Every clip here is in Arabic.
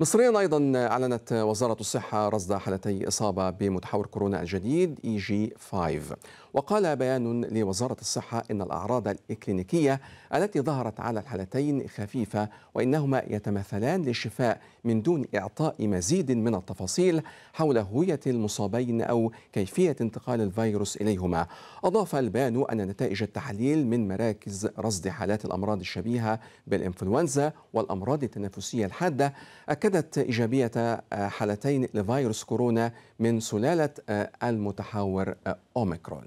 مصريا ايضا اعلنت وزاره الصحه رصد حالتي اصابه بمتحور كورونا الجديد اي جي 5 وقال بيان لوزاره الصحه ان الاعراض الاكلينيكيه التي ظهرت على الحالتين خفيفه وانهما يتمثلان للشفاء من دون اعطاء مزيد من التفاصيل حول هويه المصابين او كيفيه انتقال الفيروس اليهما اضاف البيان ان نتائج التحليل من مراكز رصد حالات الامراض الشبيهه بالانفلونزا والامراض التنفسيه الحاده أكد أكدت إيجابية آه، حالتين لفيروس كورونا من سلالة آه، المتحور آه، أوميكرون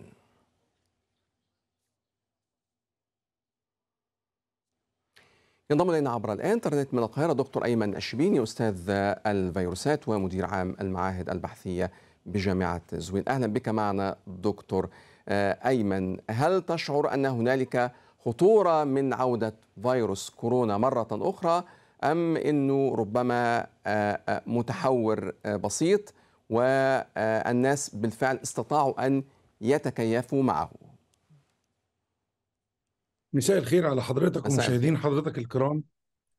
ينضم الينا عبر الانترنت من القاهره دكتور ايمن الشبيني استاذ الفيروسات ومدير عام المعاهد البحثيه بجامعه زوين اهلا بك معنا دكتور ايمن هل تشعر ان هنالك خطوره من عوده فيروس كورونا مره اخرى أم أنه ربما آه، آه، متحور آه، بسيط والناس بالفعل استطاعوا أن يتكيفوا معه مساء الخير على حضرتك ومشاهدين حضرتك الكرام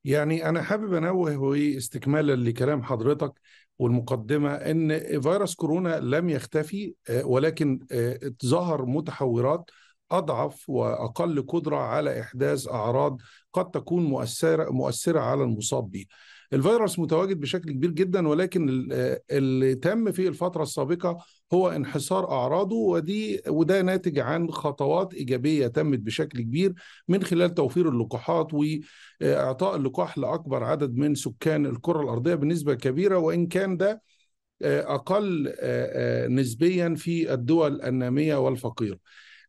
يعني أنا حابب أنوه واستكمالا لكلام حضرتك والمقدمة أن فيروس كورونا لم يختفي ولكن ظهر متحورات اضعف واقل قدره على احداث اعراض قد تكون مؤثره مؤثره على المصاب به. الفيروس متواجد بشكل كبير جدا ولكن اللي تم في الفتره السابقه هو انحسار اعراضه ودي وده ناتج عن خطوات ايجابيه تمت بشكل كبير من خلال توفير اللقاحات واعطاء اللقاح لاكبر عدد من سكان الكره الارضيه بنسبه كبيره وان كان ده آه، اقل آه، آه، نسبيا في الدول الناميه والفقيره.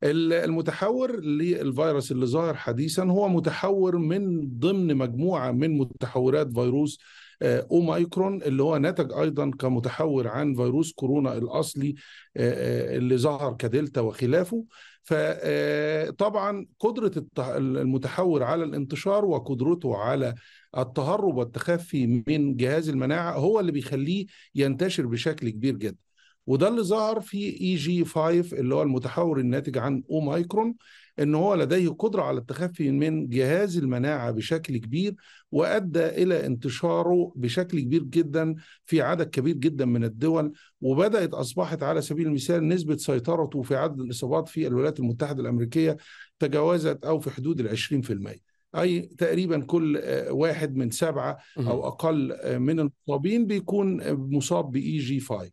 المتحور للفيروس اللي ظاهر حديثا هو متحور من ضمن مجموعه من متحورات فيروس آه، اوميكرون اللي هو نتج ايضا كمتحور عن فيروس كورونا الاصلي آه، آه، اللي ظهر كدلتا وخلافه فطبعا قدره المتحور على الانتشار وقدرته على التهرب والتخفي من جهاز المناعه هو اللي بيخليه ينتشر بشكل كبير جدا وده اللي ظهر في اي جي 5 اللي هو المتحور الناتج عن اوميكرون ان هو لديه قدره على التخفي من جهاز المناعه بشكل كبير وادى الى انتشاره بشكل كبير جدا في عدد كبير جدا من الدول وبدات اصبحت على سبيل المثال نسبه سيطرته في عدد الاصابات في الولايات المتحده الامريكيه تجاوزت او في حدود ال 20%. اي تقريبا كل آه، واحد من سبعه او اقل آه، من المصابين بيكون آه، مصاب باي جي 5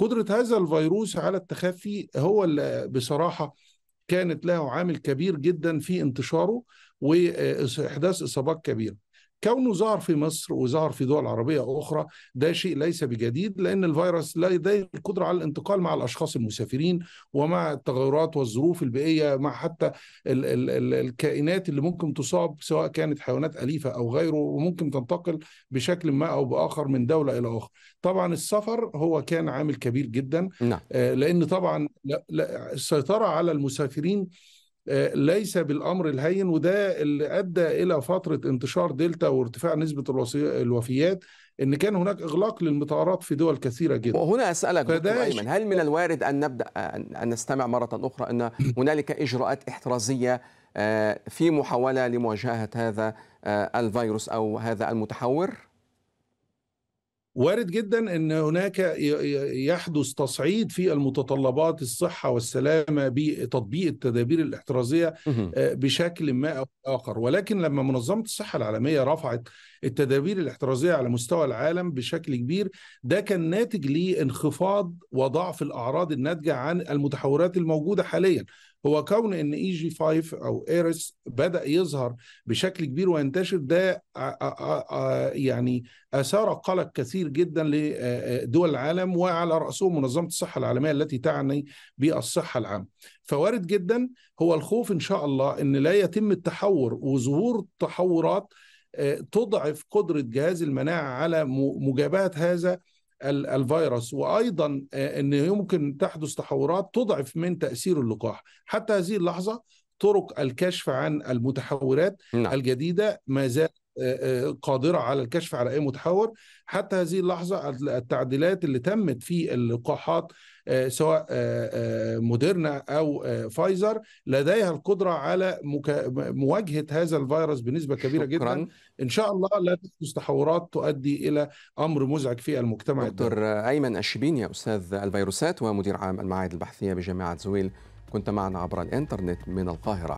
قدره هذا الفيروس على التخفي هو اللي بصراحه كانت له عامل كبير جدا في انتشاره واحداث اصابات كبيره كونه ظهر في مصر وظهر في دول عربية أخرى ده شيء ليس بجديد لأن الفيروس لا لديه القدرة على الانتقال مع الأشخاص المسافرين ومع التغيرات والظروف البيئية مع حتى ال ال ال الكائنات اللي ممكن تصاب سواء كانت حيوانات أليفة أو غيره وممكن تنتقل بشكل ما أو بآخر من دولة إلى أخرى طبعا السفر هو كان عامل كبير جدا نعم. آه، لأن طبعا السيطرة على المسافرين ليس بالامر الهين وده اللي ادى الى فتره انتشار دلتا وارتفاع نسبه الوفيات ان كان هناك اغلاق للمطارات في دول كثيره جدا وهنا اسالك دكتور ايمن هل من الوارد ان نبدا ان نستمع مره اخرى ان هنالك اجراءات احترازيه آه، في محاوله لمواجهه هذا آه، الفيروس او هذا المتحور وارد جدا ان هناك يحدث تصعيد في المتطلبات الصحه والسلامه بتطبيق التدابير الاحترازيه آه، بشكل ما او اخر ولكن لما منظمه الصحه العالميه رفعت التدابير الاحترازيه على مستوى العالم بشكل كبير ده كان ناتج لانخفاض وضعف الاعراض الناتجه عن المتحورات الموجوده حاليا هو كون ان اي جي 5 او ايرس بدا يظهر بشكل كبير وينتشر ده يعني اثار قلق كثير جدا لدول العالم وعلى راسهم منظمه الصحه العالميه التي تعني بالصحه العامه. فوارد جدا هو الخوف ان شاء الله ان لا يتم التحور وظهور تحورات تضعف قدره جهاز المناعه على مجابهه هذا الفيروس وايضا آه، ان يمكن تحدث تحورات تضعف من تاثير اللقاح حتى هذه اللحظه طرق الكشف عن المتحورات نعم. الجديده ما زالت قادرة على الكشف على أي متحور حتى هذه اللحظة التعديلات اللي تمت في اللقاحات آه، سواء آه، آه، موديرنا أو فايزر لديها القدرة على مواجهة هذا الفيروس بنسبة كبيرة شكرا. جدا إن شاء الله لا تحدث تحورات تؤدي إلى أمر مزعج في المجتمع دكتور الدولي. أيمن الشبين يا أستاذ الفيروسات ومدير عام المعاهد البحثية بجامعة زويل كنت معنا عبر الإنترنت من القاهرة